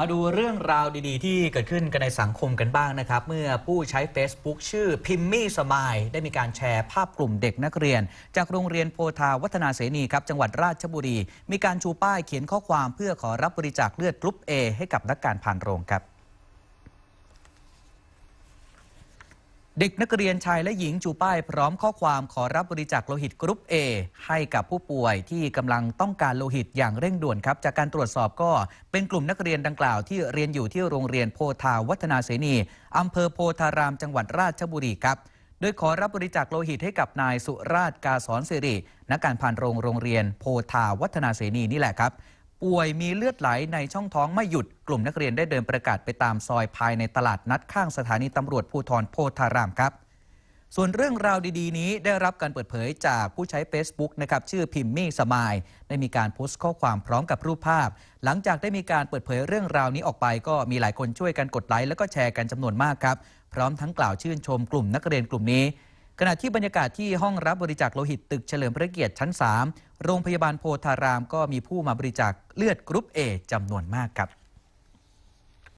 มาดูเรื่องราวดีๆ ที่เกิดขึ้นกันในสังคมกันบ้างนะครับ เมื่อผู้ใช้ Facebook ชื่อพิมมี่สมายได้มีการแชร์ภาพกลุ่มเด็กนักเรียน จากโรงเรียนโพธาวัฒนาเสนีครับจังหวัดราชบุรี มีการชูป้ายเขียนข้อความเพื่อขอรับบริจาคเลือดกรุ๊ป A ให้กับนักการผ่านโรงครับเด็กนักเรียนชายและหญิงจูป้ายพร้อมข้อความขอรับบริจาคโลหิตกรุ๊ป A ให้กับผู้ป่วยที่กำลังต้องการโลหิตอย่างเร่งด่วนครับ จากการตรวจสอบก็เป็นกลุ่มนักเรียนดังกล่าวที่เรียนอยู่ที่โรงเรียนโพธาวัฒนาเสนีอำเภอโพธารามจังหวัดราชบุรีครับโดยขอรับบริจาคโลหิตให้กับนายสุราชกาสอนสิรินักการพันโรงโรงเรียนโพธาวัฒนาเสนีนี่แหละครับป่วยมีเลือดไหลในช่องท้องไม่หยุดกลุ่มนักเรียนได้เดินประกาศไปตามซอยภายในตลาดนัดข้างสถานีตำรวจภูธรโพธารามครับ ส่วนเรื่องราวดี ๆ นี้ได้รับการเปิดเผยจากผู้ใช้ Facebook นะครับ ชื่อพิมมี่สมายได้มีการโพสต์ข้อความพร้อมกับรูปภาพ หลังจากได้มีการเปิดเผยเรื่องราวนี้ออกไปก็มีหลายคนช่วยกันกดไลค์แล้วก็แชร์กันจำนวนมากครับพร้อมทั้งกล่าวชื่นชมกลุ่มนักเรียนกลุ่มนี้ ขณะที่บรรยากาศที่ห้องรับบริจาคโลหิตตึกเฉลิมพระเกียรติชั้น3โรงพยาบาลโพธารามก็มีผู้มาบริจาคเลือดกรุ๊ปเอจำนวนมากครับ